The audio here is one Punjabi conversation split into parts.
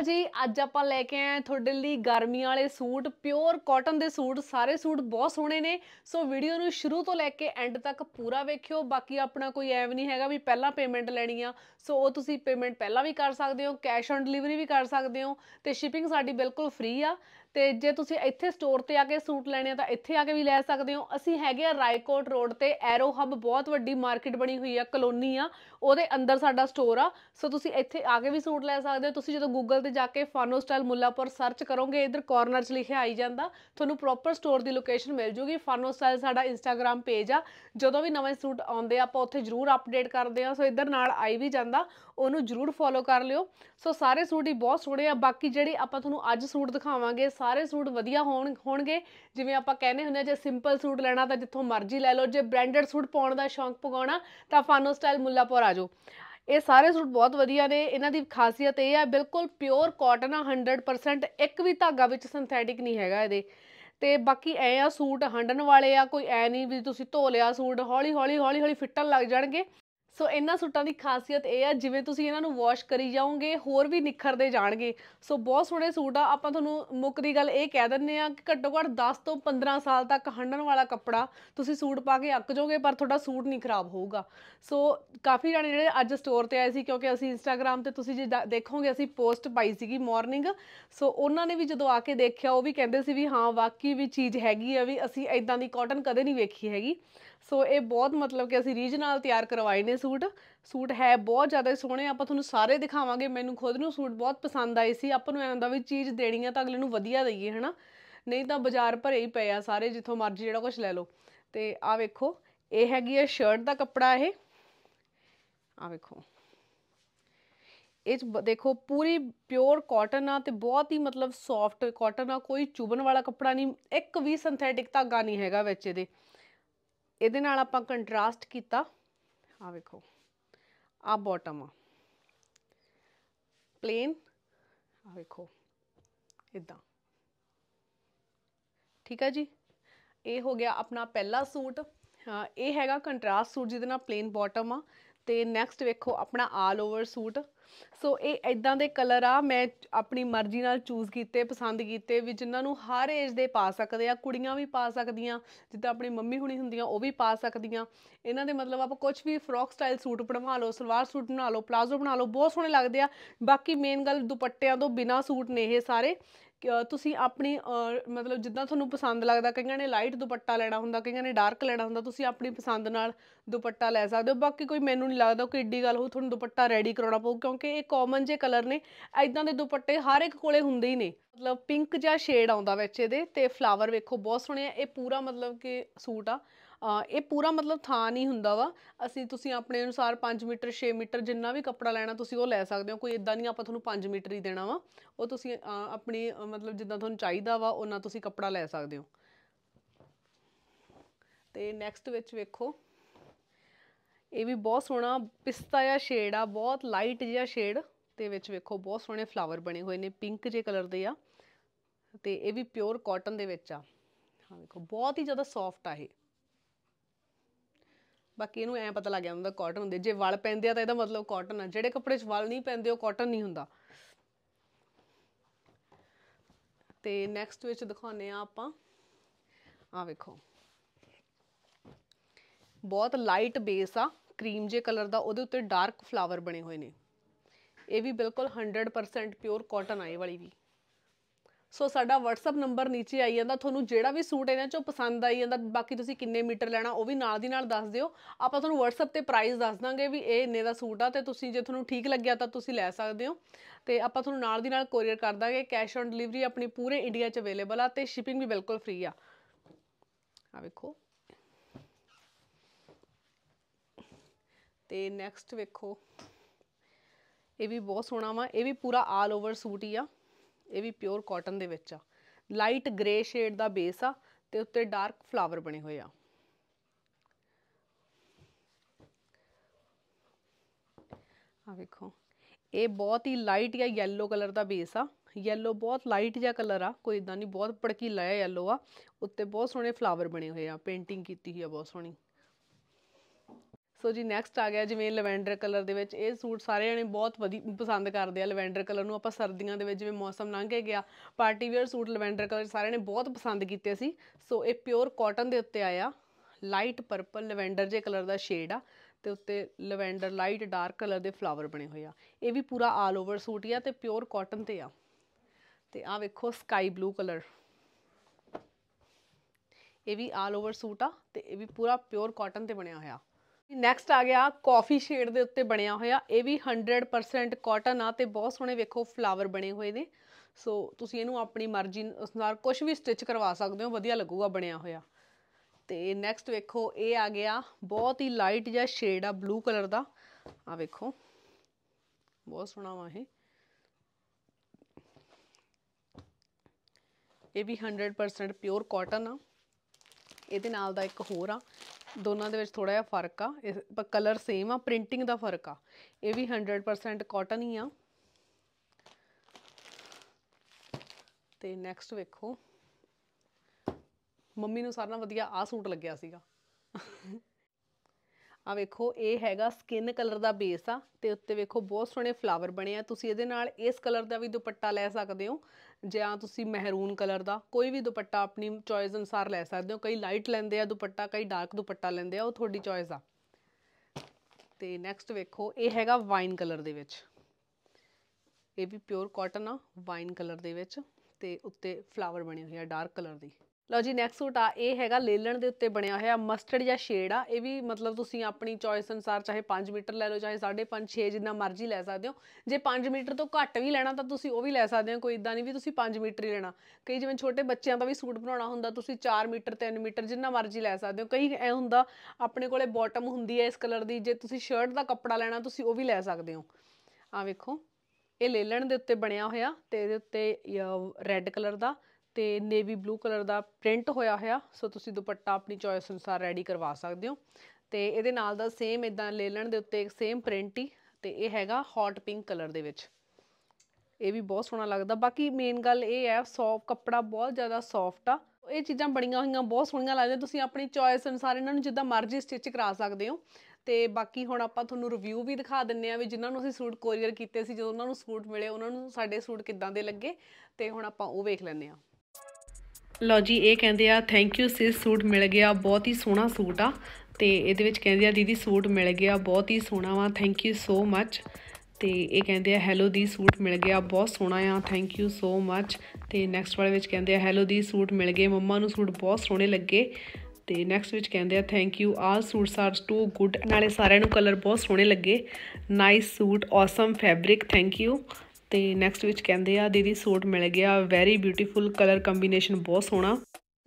ਅਕਾਲ ਜੀ ਅੱਜ ਆਪਾਂ ਲੈ ਕੇ ਆਏ ਤੁਹਾਡੇ ਲਈ ਗਰਮੀ ਵਾਲੇ ਸੂਟ ਪਿਓਰ ਕਾਟਨ ਦੇ ਸੂਟ ਸਾਰੇ ਸੂਟ ਬਹੁਤ ਸੋਹਣੇ ਨੇ ਸੋ ਵੀਡੀਓ ਨੂੰ ਸ਼ੁਰੂ ਤੋਂ ਲੈ ਕੇ ਐਂਡ ਤੱਕ ਪੂਰਾ ਵੇਖਿਓ ਬਾਕੀ ਆਪਣਾ ਕੋਈ ਐਵ ਨਹੀਂ ਹੈਗਾ ਵੀ ਪਹਿਲਾਂ ਪੇਮੈਂਟ ਲੈਣੀ ਆ ਸੋ ਉਹ ਤੁਸੀਂ ਪੇਮੈਂਟ ਪਹਿਲਾਂ ਵੀ ਕਰ ਸਕਦੇ ਹੋ ਕੈਸ਼ ਔਨ ਡਿਲੀਵਰੀ ਵੀ ਕਰ ਸਕਦੇ ਹੋ ਤੇ ਸ਼ਿਪਿੰਗ ਸਾਡੀ ਬਿਲਕੁਲ ਫ੍ਰੀ ਆ ਤੇ ਜੇ ਤੁਸੀਂ ਇੱਥੇ ਸਟੋਰ ਤੇ ਆ ਕੇ ਸੂਟ ਲੈਣੇ ਤਾਂ ਇੱਥੇ ਆ ਕੇ ਵੀ ਲੈ ਸਕਦੇ ਹੋ ਅਸੀਂ ਹੈਗੇ ਆ ਰਾਇਕੋਟ ਰੋਡ ਤੇ ਐਰੋ ਹੱਬ ਬਹੁਤ ਵੱਡੀ ਮਾਰਕੀਟ ਬਣੀ ਹੋਈ ਆ ਕਲੋਨੀ ਆ ਉਹਦੇ ਅੰਦਰ ਸਾਡਾ ਸਟੋਰ ਆ ਸੋ ਤੁਸੀਂ ਇੱਥੇ ਆ ਕੇ ਵੀ ਸੂਟ ਲੈ ਸਕਦੇ ਹੋ ਤੁਸੀਂ ਜਦੋਂ ਗੂਗਲ ਤੇ ਜਾ ਕੇ ਫਾਨੋ ਸਟਾਈਲ ਮੁੱਲਾਪੁਰ ਸਰਚ ਕਰੋਗੇ ਇਧਰ ਕਾਰਨਰ 'ਚ ਲਿਖਿਆ ਆਈ ਜਾਂਦਾ ਤੁਹਾਨੂੰ ਪ੍ਰੋਪਰ ਸਟੋਰ ਦੀ ਲੋਕੇਸ਼ਨ ਮਿਲ ਜੂਗੀ ਫਾਨੋ ਸਟਾਈਲ ਸਾਡਾ ਇੰਸਟਾਗ੍ਰam ਪੇਜ ਆ ਜਦੋਂ ਵੀ ਨਵੇਂ ਸੂਟ ਆਉਂਦੇ ਆ ਆਪਾਂ ਉੱਥੇ ਜ਼ਰੂਰ ਅਪਡੇਟ ਕਰਦੇ ਆ ਸੋ ਇਧਰ ਨਾਲ ਆਈ ਵੀ ਜਾਂਦਾ ਜਾਂਦਾ ਉਹਨੂੰ ਜਰੂਰ ਫੋਲੋ ਕਰ ਲਿਓ ਸੋ ਸਾਰੇ ਸੂਟ ਹੀ ਬਹੁਤ ਸੋਹਣੇ ਆ ਬਾਕੀ ਜਿਹੜੇ ਆਪਾਂ ਤੁਹਾਨੂੰ ਅੱਜ ਸੂਟ ਦਿਖਾਵਾਂਗੇ ਸਾਰੇ ਸੂਟ ਵਧੀਆ ਹੋਣ ਹੋਣਗੇ ਜਿਵੇਂ ਆਪਾਂ ਕਹਿੰਦੇ ਹੁੰਦੇ ਜੇ ਸਿੰਪਲ ਸੂਟ ਲੈਣਾ ਤਾਂ ਜਿੱਥੋਂ ਮਰਜ਼ੀ ਲੈ ਲਓ ਜੇ ਬ੍ਰਾਂਡਡ ਸੂਟ ਪਾਉਣ ਦਾ ਸ਼ੌਂਕ ਪਗਾਉਣਾ ਤਾਂ ਫਾਨੋ ਸਟਾਈਲ ਮੁੱਲਾਪੁਰ ਆਜੋ ਇਹ ਸਾਰੇ ਸੂਟ ਬਹੁਤ ਵਧੀਆ ਨੇ ਇਹਨਾਂ ਦੀ ਖਾਸੀਅਤ ਇਹ ਆ ਬਿਲਕੁਲ ਪਿਓਰ ਕਾਟਨ ਆ 100% ਇੱਕ ਵੀ ਧਾਗਾ ਵਿੱਚ ਸਿੰਥੈਟਿਕ ਨਹੀਂ ਹੈਗਾ ਇਹਦੇ ਤੇ ਬਾਕੀ ਐ ਆ ਸੂਟ ਹੰਡਣ ਵਾਲੇ ਆ ਕੋਈ ਐ ਨਹੀਂ ਵੀ ਤੁਸੀਂ ਧੋ ਲਿਆ ਸੂਟ ਹੌਲੀ ਹੌਲੀ ਹੌਲੀ ਹੌਲੀ ਫਿੱਟਣ ਲੱਗ ਜਾਣਗੇ ਸੋ ਇਹਨਾਂ ਸੂਟਾਂ ਦੀ ਖਾਸੀਅਤ ਇਹ ਆ ਜਿਵੇਂ ਤੁਸੀਂ ਇਹਨਾਂ ਨੂੰ ਵਾਸ਼ ਕਰੀ ਜਾਓਗੇ ਹੋਰ ਵੀ ਨਿਖਰਦੇ ਜਾਣਗੇ ਸੋ ਬਹੁਤ ਸੋਹਣੇ ਸੂਟ ਆ ਆਪਾਂ ਤੁਹਾਨੂੰ ਮੁੱਕ ਦੀ ਗੱਲ ਇਹ ਕਹਿ ਦਿੰਨੇ ਆ ਕਿ ਘੱਟੋ ਘੱਟ 10 ਤੋਂ 15 ਸਾਲ ਤੱਕ ਹੰਢਣ ਵਾਲਾ ਕੱਪੜਾ ਤੁਸੀਂ ਸੂਟ ਪਾ ਕੇ ਅੱਕ ਜਾਓਗੇ ਪਰ ਤੁਹਾਡਾ ਸੂਟ ਨਹੀਂ ਖਰਾਬ ਹੋਊਗਾ ਸੋ ਕਾਫੀ ਜਣੇ ਜਿਹੜੇ ਅੱਜ ਸਟੋਰ ਤੇ ਆਏ ਸੀ ਕਿਉਂਕਿ ਅਸੀਂ ਇੰਸਟਾਗ੍ਰam ਤੇ ਤੁਸੀਂ ਜੇ ਦੇਖੋਗੇ ਅਸੀਂ ਪੋਸਟ ਪਾਈ ਸੀਗੀ ਮਾਰਨਿੰਗ ਸੋ ਉਹਨਾਂ ਨੇ ਵੀ ਜਦੋਂ ਆ ਕੇ ਦੇਖਿਆ ਉਹ ਵੀ ਕਹਿੰਦੇ ਸੀ ਵੀ ਹਾਂ ਵਾਕਈ ਵੀ ਚੀਜ਼ ਹੈਗੀ ਆ ਵੀ ਅਸੀਂ ਐਦਾਂ ਦੀ ਕਾਟਨ ਕਦੇ ਨਹੀਂ ਵੇਖੀ ਹੈਗੀ ਸੋ ਇਹ ਬਹੁਤ ਮਤਲਬ ਕਿ ਅਸੀਂ ਰੀਜ ਨਾਲ ਤਿਆਰ ਕਰਵਾਏ ਨੇ ਸੂਟ ਸੂਟ ਹੈ ਬਹੁਤ ਜ਼ਿਆਦਾ ਸੋਹਣੇ ਆਪਾਂ ਤੁਹਾਨੂੰ ਸਾਰੇ ਦਿਖਾਵਾਂਗੇ ਮੈਨੂੰ ਖੁਦ ਨੂੰ ਸੂਟ ਬਹੁਤ ਪਸੰਦ ਆਏ ਸੀ ਆਪਾਂ ਨੂੰ ਐਂ ਵੀ ਚੀਜ਼ ਦੇਣੀ ਆ ਤਾਂ ਅਗਲੇ ਨੂੰ ਵਧੀਆ ਦਈਏ ਹਨਾ ਨਹੀਂ ਤਾਂ ਬਾਜ਼ਾਰ ਭਰੇ ਹੀ ਪਏ ਆ ਸਾਰੇ ਜਿੱਥੋਂ ਮਰਜ਼ੀ ਜਿਹੜਾ ਕੁਝ ਲੈ ਲਓ ਤੇ ਆ ਵੇਖੋ ਇਹ ਹੈਗੀ ਆ ਸ਼ਰਟ ਦਾ ਕੱਪੜਾ ਇਹ ਆ ਵੇਖੋ ਇਹ ਦੇਖੋ ਪੂਰੀ ਪਿਓਰ ਕਾਟਨ ਆ ਤੇ ਬਹੁਤ ਹੀ ਮਤਲਬ ਸੌਫਟ ਕਾਟਨ ਆ ਕੋਈ ਚੁਬਨ ਵਾਲਾ ਕੱਪੜਾ ਨਹੀਂ ਇੱਕ ਵੀ ਸਿੰਥੈਟਿਕ ਧਾਗਾ ਨਹੀਂ ਹੈਗਾ ਵਿੱਚ ਇਹਦੇ ਇਹਦੇ ਨਾਲ ਆਪਾਂ ਕੰਟਰਾਸਟ ਕੀਤਾ ਆ ਵੇਖੋ ਆ ਬਾਟਮ ਆ ਪਲੇਨ ਆ ਵੇਖੋ ਇਦਾਂ ਠੀਕ ਆ ਜੀ ਇਹ ਹੋ ਗਿਆ ਆਪਣਾ ਪਹਿਲਾ ਸੂਟ ਇਹ ਹੈਗਾ ਕੰਟਰਾਸਟ ਸੂਟ ਜਿਹਦੇ ਨਾਲ ਪਲੇਨ ਬਾਟਮ ਆ ਤੇ ਨੈਕਸਟ ਵੇਖੋ ਆਪਣਾ ਆਲ ਓਵਰ ਸੂਟ ਸੋ ਇਹ ਇਦਾਂ ਦੇ ਕਲਰ ਆ ਮੈਂ ਆਪਣੀ ਮਰਜ਼ੀ ਨਾਲ ਚੂਜ਼ ਕੀਤੇ ਪਸੰਦ ਕੀਤੇ ਵੀ ਜਿਨ੍ਹਾਂ ਨੂੰ ਹਰ ਏਜ ਦੇ ਪਾ ਸਕਦੇ ਆ ਕੁੜੀਆਂ ਵੀ ਪਾ ਸਕਦੀਆਂ ਜਿੱਦਾਂ ਆਪਣੀ ਮੰਮੀ ਹੁਣੀ ਹੁੰਦੀਆਂ ਉਹ ਵੀ ਪਾ ਸਕਦੀਆਂ ਇਹਨਾਂ ਦੇ ਮਤਲਬ ਆਪਾਂ ਕੁਝ ਵੀ ਫਰੋਕ ਸਟਾਈਲ ਸੂਟ ਬਣਵਾ ਲਓ ਸਲਵਾਰ ਸੂਟ ਬਣਾ ਲਓ ਪਲਾਜ਼ੋ ਬਣਾ ਲਓ ਬਹੁਤ ਸੋਹਣੇ ਲੱਗਦੇ ਆ ਬਾਕੀ ਮੇਨ ਗੱਲ ਦੁਪੱਟਿਆਂ ਤੋਂ ਬਿਨਾ ਸੂਟ ਨੇ ਇਹ ਸਾਰੇ ਤੁਸੀਂ ਆਪਣੇ ਮਤਲਬ ਜਿੱਦਾਂ ਤੁਹਾਨੂੰ ਪਸੰਦ ਲੱਗਦਾ ਕਈਆਂ ਨੇ ਲਾਈਟ ਦੁਪੱਟਾ ਲੈਣਾ ਹੁੰਦਾ ਕਈਆਂ ਨੇ ਡਾਰਕ ਲੈਣਾ ਹੁੰਦਾ ਤੁਸੀਂ ਆਪਣੀ ਪਸੰਦ ਨਾਲ ਦੁਪੱਟਾ ਲੈ ਸਕਦੇ ਹੋ ਬਾਕੀ ਕੋਈ ਮੈਨੂੰ ਨਹੀਂ ਲੱਗਦਾ ਕਿ ਏਡੀ ਗੱਲ ਹੋ ਤੁਹਾਨੂੰ ਦੁਪੱਟਾ ਰੈਡੀ ਕਰਾਉਣਾ ਪਊ ਕਿਉਂਕਿ ਇਹ ਕਾਮਨ ਜੇ ਕਲਰ ਨੇ ਐਦਾਂ ਦੇ ਦੁਪੱਟੇ ਹਰ ਇੱਕ ਕੋਲੇ ਹੁੰਦੇ ਹੀ ਨੇ ਮਤਲਬ ਪਿੰਕ ਜਿਹਾ ਸ਼ੇਡ ਆਉਂਦਾ ਵਿੱਚ ਇਹਦੇ ਤੇ ਫਲਾਵਰ ਵੇਖੋ ਬਹੁਤ ਸੋਹਣੇ ਆ ਇਹ ਪੂਰਾ ਮਤਲਬ ਕਿ ਸੂਟ ਆ ਇਹ ਪੂਰਾ ਮਤਲਬ ਥਾਂ ਨਹੀਂ ਹੁੰਦਾ ਵਾ ਅਸੀਂ ਤੁਸੀਂ ਆਪਣੇ ਅਨੁਸਾਰ 5 ਮੀਟਰ 6 ਮੀਟਰ ਜਿੰਨਾ ਵੀ ਕੱਪੜਾ ਲੈਣਾ ਤੁਸੀਂ ਉਹ ਲੈ ਸਕਦੇ ਹੋ ਕੋਈ ਇਦਾਂ ਨਹੀਂ ਆਪਾਂ ਤੁਹਾਨੂੰ 5 ਮੀਟਰ ਹੀ ਦੇਣਾ ਵਾ ਉਹ ਤੁਸੀਂ ਆਪਣੀ ਮਤਲਬ ਜਿੱਦਾਂ ਤੁਹਾਨੂੰ ਚਾਹੀਦਾ ਵਾ ਉਹਨਾਂ ਤੁਸੀਂ ਕੱਪੜਾ ਲੈ ਸਕਦੇ ਹੋ ਤੇ ਨੈਕਸਟ ਵਿੱਚ ਵੇਖੋ ਇਹ ਵੀ ਬਹੁਤ ਸੋਹਣਾ ਪਿਸਤਾ ਜਿਹਾ ਸ਼ੇਡ ਆ ਬਹੁਤ ਲਾਈਟ ਜਿਹਾ ਸ਼ੇਡ ਤੇ ਵਿੱਚ ਵੇਖੋ ਬਹੁਤ ਸੋਹਣੇ ਫਲਾਵਰ ਬਣੇ ਹੋਏ ਨੇ ਪਿੰਕ ਜੇ ਕਲਰ ਦੇ ਆ ਤੇ ਇਹ ਵੀ ਪਿਓਰ ਕਾਟਨ ਦੇ ਵਿੱਚ ਆ ਹਾਂ ਵੇਖੋ ਬਹੁਤ ਹੀ ਜ਼ਿਆਦਾ ਸੌਫਟ ਆ ਇਹ ਬਾਕੀ ਇਹਨੂੰ ਐ ਪਤਾ ਲੱਗ ਜਾਂਦਾ ਹੁੰਦਾ ਕਾਟਨ ਹੁੰਦੇ ਜੇ ਵਲ ਪੈਂਦੇ ਆ ਤਾਂ ਇਹਦਾ ਮਤਲਬ ਕਾਟਨ ਆ ਜਿਹੜੇ ਕੱਪੜੇ 'ਚ ਵਲ ਨਹੀਂ ਪੈਂਦੇ ਉਹ ਕਾਟਨ ਨਹੀਂ ਹੁੰਦਾ ਤੇ ਨੈਕਸਟ ਵਿੱਚ ਦਿਖਾਉਨੇ ਆ ਆਪਾਂ ਆ ਵੇਖੋ ਬਹੁਤ ਲਾਈਟ ਬੇਸ ਆ ਕਰੀਮ ਜੇ ਕਲਰ ਦਾ ਉਹਦੇ ਉੱਤੇ ਡਾਰਕ ਫਲਾਵਰ ਬਣੇ ਹੋਏ ਨੇ ਇਹ ਵੀ ਬਿਲਕੁਲ 100% ਪਿਓਰ ਕਾਟਨ ਆ ਇਹ ਵਾਲੀ ਵੀ ਸੋ ਸਾਡਾ WhatsApp ਨੰਬਰ ਨੀਚੇ ਆਈ ਜਾਂਦਾ ਤੁਹਾਨੂੰ ਜਿਹੜਾ ਵੀ ਸੂਟ ਇਹਨਾਂ ਚੋਂ ਪਸੰਦ ਆਈ ਜਾਂਦਾ ਬਾਕੀ ਤੁਸੀਂ ਕਿੰਨੇ ਮੀਟਰ ਲੈਣਾ ਉਹ ਵੀ ਨਾਲ ਦੀ ਨਾਲ ਦੱਸ ਦਿਓ ਆਪਾਂ ਤੁਹਾਨੂੰ WhatsApp ਤੇ ਪ੍ਰਾਈਸ ਦੱਸ ਦਾਂਗੇ ਵੀ ਇਹ ਇੰਨੇ ਦਾ ਸੂਟ ਆ ਤੇ ਤੁਸੀਂ ਜੇ ਤੁਹਾਨੂੰ ਠੀਕ ਲੱਗਿਆ ਤਾਂ ਤੁਸੀਂ ਲੈ ਸਕਦੇ ਹੋ ਤੇ ਆਪਾਂ ਤੁਹਾਨੂੰ ਨਾਲ ਦੀ ਨਾਲ ਕੋਰੀਅਰ ਕਰ ਦਾਂਗੇ ਕੈਸ਼ ਔਨ ਡਿਲੀਵਰੀ ਆਪਣੀ ਪੂਰੇ ਇੰਡੀਆ 'ਚ ਅਵੇਲੇਬਲ ਆ ਤੇ ਸ਼ਿਪਿੰਗ ਵੀ ਬਿਲਕੁਲ ਫ੍ਰੀ ਆ ਆ ਵੇਖੋ ਤੇ ਨੈਕਸਟ ਵੇਖੋ ਇਹ ਵੀ ਬਹੁਤ ਸੋਹਣਾ ਵਾ ਇਹ ਵੀ ਪੂਰਾ ਆਲ ਓਵਰ ਸੂਟ ਹੀ ਆ ਇਹ ਵੀ ਪਿਓਰ ਕਾਟਨ ਦੇ ਵਿੱਚ ਆ ਲਾਈਟ ਗ੍ਰੇ ਸ਼ੇਡ ਦਾ ਬੇਸ ਆ ਤੇ ਉੱਤੇ ਡਾਰਕ ਫਲਾਵਰ ਬਣੇ ਹੋਏ ਆ ਆ ਵੇਖੋ ਇਹ ਬਹੁਤ ਹੀ ਲਾਈਟ ਜਾਂ yellow ਕਲਰ ਦਾ ਬੇਸ ਆ yellow ਬਹੁਤ ਲਾਈਟ ਜਿਹਾ ਕਲਰ ਆ ਕੋਈ ਇਦਾਂ ਨਹੀਂ ਬਹੁਤ ਪੜਕੀਲਾ ਜਿਹਾ yellow ਆ ਉੱਤੇ ਬਹੁਤ ਸੋਹਣੇ ਫਲਾਵਰ ਬਣੇ ਹੋਏ ਆ ਪੇਂਟਿੰਗ ਕੀਤੀ ਹੋਈ ਆ ਬਹੁਤ ਸੋਹਣੀ ਸੋ ਜੀ ਨੈਕਸਟ ਆ ਗਿਆ ਜਿਵੇਂ ਲਵੈਂਡਰ ਕਲਰ ਦੇ ਵਿੱਚ ਇਹ ਸੂਟ ਸਾਰੇ ਜਣੇ ਬਹੁਤ ਵਧੀਆ ਪਸੰਦ ਕਰਦੇ ਆ ਲਵੈਂਡਰ ਕਲਰ ਨੂੰ ਆਪਾਂ ਸਰਦੀਆਂ ਦੇ ਵਿੱਚ ਜਿਵੇਂ ਮੌਸਮ ਲੰਘ ਗਿਆ party wear suit lavender colour ਸਾਰੇ ਨੇ ਬਹੁਤ ਪਸੰਦ ਕੀਤੇ ਸੀ ਸੋ ਇਹ ਪਿਓਰ ਕਾਟਨ ਦੇ ਉੱਤੇ ਆਇਆ ਲਾਈਟ ਪਰਪਲ ਲਵੈਂਡਰ ਜੇ ਕਲਰ ਦਾ ਸ਼ੇਡ ਆ ਤੇ ਉੱਤੇ ਲਵੈਂਡਰ ਲਾਈਟ ਡਾਰਕ ਕਲਰ ਦੇ ਫਲਾਵਰ ਬਣੇ ਹੋਏ ਆ ਇਹ ਵੀ ਪੂਰਾ ਆਲ ਓਵਰ ਸੂਟ ਹੀ ਆ ਤੇ ਪਿਓਰ ਕਾਟਨ ਤੇ ਆ ਤੇ ਆ ਵੇਖੋ ਸਕਾਈ ਬਲੂ ਕਲਰ ਇਹ ਵੀ ਆਲ ਓਵਰ ਸੂਟ ਆ ਤੇ ਇਹ ਵੀ ਪੂਰਾ ਪਿਓਰ ਕਾਟਨ ਤੇ ਬਣਿਆ ਹੋਇਆ ਨੈਕਸਟ ਆ ਗਿਆ ਕਾਫੀ ਸ਼ੇਡ ਦੇ ਉੱਤੇ ਬਣਿਆ ਹੋਇਆ ਇਹ ਵੀ 100% ਕਾਟਨ ਆ ਤੇ ਬਹੁਤ ਸੋਹਣੇ ਵੇਖੋ ਫਲਾਵਰ ਬਣੇ ਹੋਏ ਨੇ ਸੋ ਤੁਸੀਂ ਇਹਨੂੰ ਆਪਣੀ ਮਰਜ਼ੀ ਅਨੁਸਾਰ ਕੁਝ ਵੀ ਸਟਿਚ ਕਰਵਾ ਸਕਦੇ ਹੋ ਵਧੀਆ ਲੱਗੂਗਾ ਬਣਿਆ ਹੋਇਆ ਤੇ ਨੈਕਸਟ ਵੇਖੋ ਇਹ ਆ ਗਿਆ ਬਹੁਤ ਹੀ ਲਾਈਟ ਜਿਹਾ ਸ਼ੇਡ ਆ ਬਲੂ ਕਲਰ ਦਾ ਆ ਵੇਖੋ ਬਹੁਤ ਸੋਹਣਾ ਵਾ ਇਹ ਇਹ ਵੀ 100% ਪਿਓਰ ਕਾਟਨ ਆ ਇਹਦੇ ਨਾਲ ਦਾ ਇੱਕ ਹੋਰ ਆ ਦੋਨਾਂ ਦੇ ਵਿੱਚ ਥੋੜਾ ਜਿਹਾ ਫਰਕ ਆ ਇਹ ਪਰ ਕਲਰ ਸੇਮ ਆ ਪ੍ਰਿੰਟਿੰਗ ਦਾ ਫਰਕ ਆ ਇਹ ਵੀ 100% ਕਾਟਨ ਹੀ ਆ ਤੇ ਨੈਕਸਟ ਵੇਖੋ ਮੰਮੀ ਨੂੰ ਸਾਰਿਆਂ ਨਾਲ ਵਧੀਆ ਆ ਸੂਟ ਲੱਗਿਆ ਸੀਗਾ ਆ ਵੇਖੋ ਇਹ ਹੈਗਾ ਸਕਿਨ ਕਲਰ ਦਾ ਬੇਸ ਆ ਤੇ ਉੱਤੇ ਵੇਖੋ ਬਹੁਤ ਸੋਹਣੇ ਫਲਾਵਰ ਬਣੇ ਆ ਤੁਸੀਂ ਇਹਦੇ ਨਾਲ ਇਸ ਕਲਰ ਦਾ ਵੀ ਦੁਪੱਟਾ ਲੈ ਸਕਦੇ ਹੋ ਜਾਂ ਤੁਸੀਂ ਮਹਿਰੂਨ ਕਲਰ ਦਾ ਕੋਈ ਵੀ ਦੁਪੱਟਾ ਆਪਣੀ ਚੋਇਸ ਅਨੁਸਾਰ ਲੈ ਸਕਦੇ ਹੋ ਕਈ ਲਾਈਟ ਲੈਂਦੇ ਆ ਦੁਪੱਟਾ ਕਈ ਡਾਰਕ ਦੁਪੱਟਾ ਲੈਂਦੇ ਆ ਉਹ ਤੁਹਾਡੀ ਚੋਇਸ ਆ ਤੇ ਨੈਕਸਟ ਵੇਖੋ ਇਹ ਹੈਗਾ ਵਾਈਨ ਕਲਰ ਦੇ ਵਿੱਚ ਇਹ ਵੀ ਪਿਓਰ ਕਾਟਨ ਆ ਵਾਈਨ ਕਲਰ ਦੇ ਵਿੱਚ ਤੇ ਉੱਤੇ ਫਲਾਵਰ ਬਣੇ ਹੋਏ ਆ ਡਾਰਕ ਕਲਰ ਦੀ ਲਓ ਜੀ ਨੈਕਸਟ ਸੂਟ ਆ ਇਹ ਹੈਗਾ ਲੇਲਣ ਦੇ ਉੱਤੇ ਬਣਿਆ ਹੋਇਆ ਮਸਟਰਡ ਜਾਂ ਸ਼ੇਡ ਆ ਇਹ ਵੀ ਮਤਲਬ ਤੁਸੀਂ ਆਪਣੀ ਚੋਇਸ ਅਨਸਾਰ ਚਾਹੇ 5 ਮੀਟਰ ਲੈ ਲਓ ਚਾਹੇ 5.5 6 ਜਿੰਨਾ ਮਰਜ਼ੀ ਲੈ ਸਕਦੇ ਹੋ ਜੇ 5 ਮੀਟਰ ਤੋਂ ਘੱਟ ਵੀ ਲੈਣਾ ਤਾਂ ਤੁਸੀਂ ਉਹ ਵੀ ਲੈ ਸਕਦੇ ਹੋ ਕੋਈ ਇਦਾਂ ਨਹੀਂ ਵੀ ਤੁਸੀਂ 5 ਮੀਟਰ ਹੀ ਲੈਣਾ ਕਈ ਜਿਵੇਂ ਛੋਟੇ ਬੱਚਿਆਂ ਦਾ ਵੀ ਸੂਟ ਬਣਾਉਣਾ ਹੁੰਦਾ ਤੁਸੀਂ 4 ਮੀਟਰ 3 ਮੀਟਰ ਜਿੰਨਾ ਮਰਜ਼ੀ ਲੈ ਸਕਦੇ ਹੋ ਕਈ ਐ ਹੁੰਦਾ ਆਪਣੇ ਕੋਲੇ ਬਾਟਮ ਹੁੰਦੀ ਹੈ ਇਸ ਕਲਰ ਦੀ ਜੇ ਤੁਸੀਂ ਸ਼ਰਟ ਦਾ ਕੱਪੜਾ ਲੈਣਾ ਤੁਸੀਂ ਉਹ ਵੀ ਲੈ ਸਕਦੇ ਹੋ ਆ ਵੇਖੋ ਇਹ ਲੇਲਣ ਦੇ ਉੱਤੇ ਬਣਿਆ ਹੋਇਆ ਤੇ ਇਹਦੇ ਉੱਤੇ ਰੈੱਡ ਕਲਰ ਦਾ ਤੇ ਨੇਵੀ ਬਲੂ ਕਲਰ ਦਾ ਪ੍ਰਿੰਟ ਹੋਇਆ ਹੋਇਆ ਸੋ ਤੁਸੀਂ ਦੁਪੱਟਾ ਆਪਣੀ ਚੋਇਸ ਅਨੁਸਾਰ ਰੈਡੀ ਕਰਵਾ ਸਕਦੇ ਹੋ ਤੇ ਇਹਦੇ ਨਾਲ ਦਾ ਸੇਮ ਇਦਾਂ ਲੇਲਣ ਦੇ ਉੱਤੇ ਇੱਕ ਸੇਮ ਪ੍ਰਿੰਟ ਹੀ ਤੇ ਇਹ ਹੈਗਾ ਹੌਟ ਪਿੰਕ ਕਲਰ ਦੇ ਵਿੱਚ ਇਹ ਵੀ ਬਹੁਤ ਸੋਹਣਾ ਲੱਗਦਾ ਬਾਕੀ ਮੇਨ ਗੱਲ ਇਹ ਹੈ ਸੌਫਟ ਕੱਪੜਾ ਬਹੁਤ ਜ਼ਿਆਦਾ ਸੌਫਟ ਆ ਇਹ ਚੀਜ਼ਾਂ ਬੜੀਆਂ ਹੋਈਆਂ ਬਹੁਤ ਸੋਹਣੀਆਂ ਲੱਗਦੀਆਂ ਤੁਸੀਂ ਆਪਣੀ ਚੋਇਸ ਅਨੁਸਾਰ ਇਹਨਾਂ ਨੂੰ ਜਿੱਦਾਂ ਮਰਜ਼ੀ ਸਟਿਚ ਕਰਾ ਸਕਦੇ ਹੋ ਤੇ ਬਾਕੀ ਹੁਣ ਆਪਾਂ ਤੁਹਾਨੂੰ ਰਿਵਿਊ ਵੀ ਦਿਖਾ ਦਿੰਨੇ ਆ ਵੀ ਜਿਨ੍ਹਾਂ ਨੂੰ ਅਸੀਂ ਸੂਟ ਕੋਰੀਅਰ ਕੀਤੇ ਸੀ ਜਦੋਂ ਉਹਨਾਂ ਨੂੰ ਸੂਟ ਮਿਲੇ ਉਹਨਾਂ ਨੂੰ ਸਾਡੇ ਸੂਟ ਕਿੱਦਾਂ ਦੇ ਲੱਗੇ ਤੇ ਹੁਣ ਆਪਾਂ ਉਹ ਵੇਖ ਲੈਂਦੇ ਆ ਲੋ ਜੀ ਇਹ ਕਹਿੰਦੇ ਆ ਥੈਂਕ ਯੂ ਸਿਸ ਸੂਟ ਮਿਲ ਗਿਆ ਬਹੁਤ ਹੀ ਸੋਹਣਾ ਸੂਟ ਆ ਤੇ ਇਹਦੇ ਵਿੱਚ ਕਹਿੰਦੇ ਆ ਦੀਦੀ ਸੂਟ ਮਿਲ ਗਿਆ ਬਹੁਤ ਹੀ ਸੋਹਣਾ ਵਾ ਥੈਂਕ ਯੂ ਸੋ ਮੱਚ ਤੇ ਇਹ ਕਹਿੰਦੇ ਆ ਹੈਲੋ ਦੀ ਸੂਟ ਮਿਲ ਗਿਆ ਬਹੁਤ ਸੋਹਣਾ ਆ ਥੈਂਕ ਯੂ ਸੋ ਮੱਚ ਤੇ ਨੈਕਸਟ ਵਾਲੇ ਵਿੱਚ ਕਹਿੰਦੇ ਆ ਹੈਲੋ ਦੀ ਸੂਟ ਮਿਲ ਗਏ ਮੰਮਾ ਨੂੰ ਸੂਟ ਬਹੁਤ ਸੋਹਣੇ ਲੱਗੇ ਤੇ ਨੈਕਸਟ ਵਿੱਚ ਕਹਿੰਦੇ ਆ thank you all suits are too good ਨਾਲੇ ਸਾਰਿਆਂ ਨੂੰ ਕਲਰ ਬਹੁਤ ਸੋਹਣੇ ਲੱਗੇ nice suit awesome fabric thank you ਤੇ ਨੈਕਸਟ ਵਿੱਚ ਕਹਿੰਦੇ ਆ ਦੀਦੀ ਸੂਟ ਮਿਲ ਗਿਆ ਵੈਰੀ ਬਿਊਟੀਫੁਲ ਕਲਰ ਕੰਬੀਨੇਸ਼ਨ ਬਹੁਤ ਸੋਹਣਾ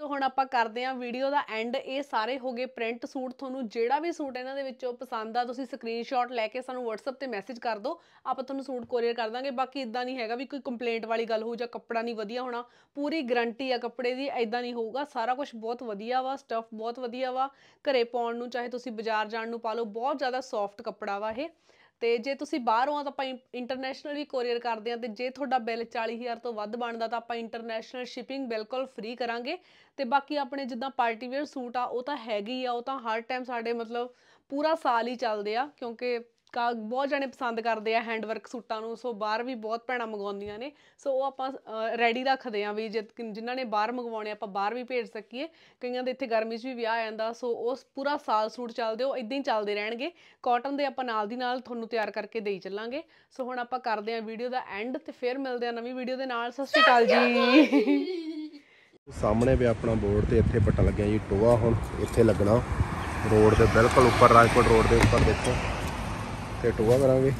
ਸੋ ਹੁਣ ਆਪਾਂ ਕਰਦੇ ਆਂ ਵੀਡੀਓ ਦਾ ਐਂਡ ਇਹ ਸਾਰੇ ਹੋ ਗਏ ਪ੍ਰਿੰਟ ਸੂਟ ਤੁਹਾਨੂੰ ਜਿਹੜਾ ਵੀ ਸੂਟ ਇਹਨਾਂ ਦੇ ਵਿੱਚੋਂ ਪਸੰਦ ਆ ਤੁਸੀਂ ਸਕਰੀਨਸ਼ਾਟ ਲੈ ਕੇ ਸਾਨੂੰ WhatsApp ਤੇ ਮੈਸੇਜ ਕਰ ਦਿਓ ਆਪਾਂ ਤੁਹਾਨੂੰ ਸੂਟ ਕੋਰੀਅਰ ਕਰ ਦਾਂਗੇ ਬਾਕੀ ਇਦਾਂ ਨਹੀਂ ਹੈਗਾ ਵੀ ਕੋਈ ਕੰਪਲੇਂਟ ਵਾਲੀ ਗੱਲ ਹੋ ਜਾਂ ਕੱਪੜਾ ਨਹੀਂ ਵਧੀਆ ਹੋਣਾ ਪੂਰੀ ਗਰੰਟੀ ਆ ਕੱਪੜੇ ਦੀ ਇਦਾਂ ਨਹੀਂ ਹੋਊਗਾ ਸਾਰਾ ਕੁਝ ਬਹੁਤ ਵਧੀਆ ਵਾ ਸਟੱਫ ਬਹੁਤ ਵਧੀਆ ਵਾ ਘਰੇ ਪਾਉਣ ਨੂੰ ਚਾਹੇ ਤੁਸੀਂ ਬਾਜ਼ਾਰ ਜਾਣ ਨੂੰ ਪਾ ਲਓ ਬਹੁਤ ਜ਼ਿਆਦਾ ਸੌਫਟ ਕੱਪੜਾ ਵਾ ਇਹ ਤੇ ਜੇ ਤੁਸੀਂ ਬਾਹਰੋਂ ਆ ਤਾਂ ਆਪਾਂ ਇੰਟਰਨੈਸ਼ਨਲ ਵੀ ਕੋਰੀਅਰ ਕਰਦੇ ਆ ਤੇ ਜੇ ਤੁਹਾਡਾ ਬਿੱਲ 40000 ਤੋਂ ਵੱਧ ਬਣਦਾ ਤਾਂ ਆਪਾਂ ਇੰਟਰਨੈਸ਼ਨਲ ਸ਼ਿਪਿੰਗ ਬਿਲਕੁਲ ਫ੍ਰੀ ਕਰਾਂਗੇ ਤੇ ਬਾਕੀ ਆਪਣੇ ਜਿੱਦਾਂ ਪਾਰਟੀ ਵੇਅਰ ਸੂਟ ਆ ਉਹ ਤਾਂ ਹੈਗੀ ਆ ਉਹ ਤਾਂ ਹਰ ਟਾਈਮ ਸਾਡੇ ਮਤਲਬ ਪੂਰਾ ਸਾਲ ਹੀ ਚੱਲਦੇ ਆ ਕਿਉਂਕਿ ਕਾ ਬਹੁਤ ਜਣੇ ਪਸੰਦ ਕਰਦੇ ਆ ਹੈਂਡ ਵਰਕ ਸੂਟਾਂ ਨੂੰ ਸੋ ਬਾਹਰ ਵੀ ਬਹੁਤ ਪੈਣਾ ਮੰਗਵਾਉਂਦੀਆਂ ਨੇ ਸੋ ਉਹ ਆਪਾਂ ਰੈਡੀ ਰੱਖਦੇ ਆ ਵੀ ਜਿਨ੍ਹਾਂ ਨੇ ਬਾਹਰ ਮੰਗਵਾਉਣੇ ਆਪਾਂ ਬਾਹਰ ਵੀ ਭੇਜ ਸਕੀਏ ਕਈਆਂ ਦੇ ਇੱਥੇ ਗਰਮੀ 'ਚ ਵੀ ਵਿਆਹ ਆ ਜਾਂਦਾ ਸੋ ਉਸ ਪੂਰਾ ਸਾਲ ਸੂਟ ਚੱਲਦੇ ਉਹ ਇਦਾਂ ਹੀ ਚੱਲਦੇ ਰਹਿਣਗੇ ਕਾਟਨ ਦੇ ਆਪਾਂ ਨਾਲ ਦੀ ਨਾਲ ਤੁਹਾਨੂੰ ਤਿਆਰ ਕਰਕੇ ਦੇਈ ਚੱਲਾਂਗੇ ਸੋ ਹੁਣ ਆਪਾਂ ਕਰਦੇ ਆ ਵੀਡੀਓ ਦਾ ਐਂਡ ਤੇ ਫਿਰ ਮਿਲਦੇ ਆ ਨਵੀਂ ਵੀਡੀਓ ਦੇ ਨਾਲ ਸਤਿ ਸ਼੍ਰੀ ਅਕਾਲ ਜੀ ਸਾਹਮਣੇ ਵੀ ਆਪਣਾ ਬੋਰਡ ਤੇ ਇੱਥੇ ਪਟਾ ਲੱਗਿਆ ਜੀ ਟੋਆ ਹੁਣ ਇੱਥੇ ਲੱਗਣਾ ਰੋਡ ਦੇ ਬਿਲਕੁਲ ਉੱਪਰ ਰਾਜਕੋਟ ਰੋਡ ਦੇ ਉੱਪਰ ਦੇਖੋ ਤੇ ਟੋਆ ਕਰਾਂਗੇ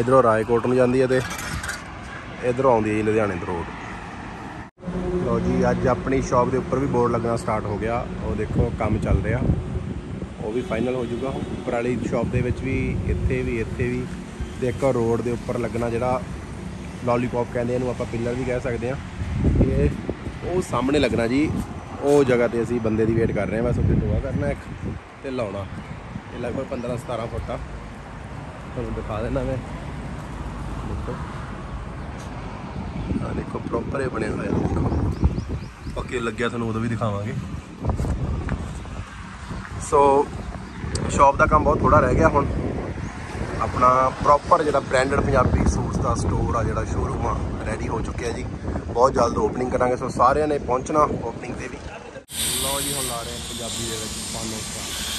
ਇਧਰੋਂ ਰਾਏਕੋਟ ਨੂੰ ਜਾਂਦੀ ਹੈ ਤੇ ਇਧਰੋਂ ਆਉਂਦੀ ਹੈ ਲੁਧਿਆਣੇ ਦੇ ਰੋਡ ਲਓ ਜੀ ਅੱਜ ਆਪਣੀ ਸ਼ਾਪ ਦੇ ਉੱਪਰ ਵੀ ਬੋਰਡ ਲੱਗਣਾ ਸਟਾਰਟ ਹੋ ਗਿਆ ਉਹ ਦੇਖੋ ਕੰਮ ਚੱਲ ਰਿਹਾ ਉਹ ਵੀ ਫਾਈਨਲ ਹੋ ਜਾਊਗਾ ਉੱਪਰ ਵਾਲੀ ਸ਼ਾਪ ਦੇ ਵਿੱਚ ਵੀ ਇੱਥੇ ਵੀ ਇੱਥੇ ਵੀ ਦੇਖੋ ਰੋਡ ਦੇ ਉੱਪਰ ਲੱਗਣਾ ਜਿਹੜਾ ਲੌਲੀਪੌਪ ਕਹਿੰਦੇ ਇਹਨੂੰ ਆਪਾਂ ਪਿੱਲਰ ਵੀ ਕਹਿ ਸਕਦੇ ਆ ਇਹ ਉਹ ਸਾਹਮਣੇ ਲੱਗਣਾ ਜੀ ਉਹ ਜਗ੍ਹਾ ਤੇ ਅਸੀਂ ਬੰਦੇ ਦੀ ਵੇਟ ਕਰ ਰਹੇ ਹਾਂ ਬਸ ਉੱਥੇ ਟੋਆ ਕਰਨਾ ਇੱਕ ਤੇ ਲਾਉਣਾ ਇਹ ਲਗਭਗ 15 17 ਫੁੱਟ ਆ ਤੁਹਾਨੂੰ ਦਿਖਾ ਦੇਣਾ ਮੈਂ ਦੇਖੋ ਆ ਦੇਖੋ ਪ੍ਰੋਪਰ ਇਹ ਬਣੇ ਹੋਏ ਆ ਦੇਖੋ ਓਕੇ ਲੱਗਿਆ ਤੁਹਾਨੂੰ ਉਦੋਂ ਵੀ ਦਿਖਾਵਾਂਗੇ ਸੋ ਸ਼ਾਪ ਦਾ ਕੰਮ ਬਹੁਤ ਥੋੜਾ ਰਹਿ ਗਿਆ ਹੁਣ ਆਪਣਾ ਪ੍ਰੋਪਰ ਜਿਹੜਾ ਬ੍ਰਾਂਡਡ ਪੰਜਾਬੀ ਸੂਟਸ ਦਾ ਸਟੋਰ ਆ ਜਿਹੜਾ ਸ਼ੋਰੂਮ ਆ ਰੈਡੀ ਹੋ ਚੁੱਕਿਆ ਜੀ ਬਹੁਤ ਜਲਦ ਓਪਨਿੰਗ ਕਰਾਂਗੇ ਸੋ ਸਾਰਿਆਂ ਨੇ ਪਹੁੰਚਣਾ ਓਪਨਿੰਗ ਤੇ ਵੀ ਲਓ ਜੀ ਹੁਣ ਲਾ ਰਹੇ ਪੰਜਾਬੀ ਦੇ ਵਿੱਚ ਪਾਣੇ ਦਾ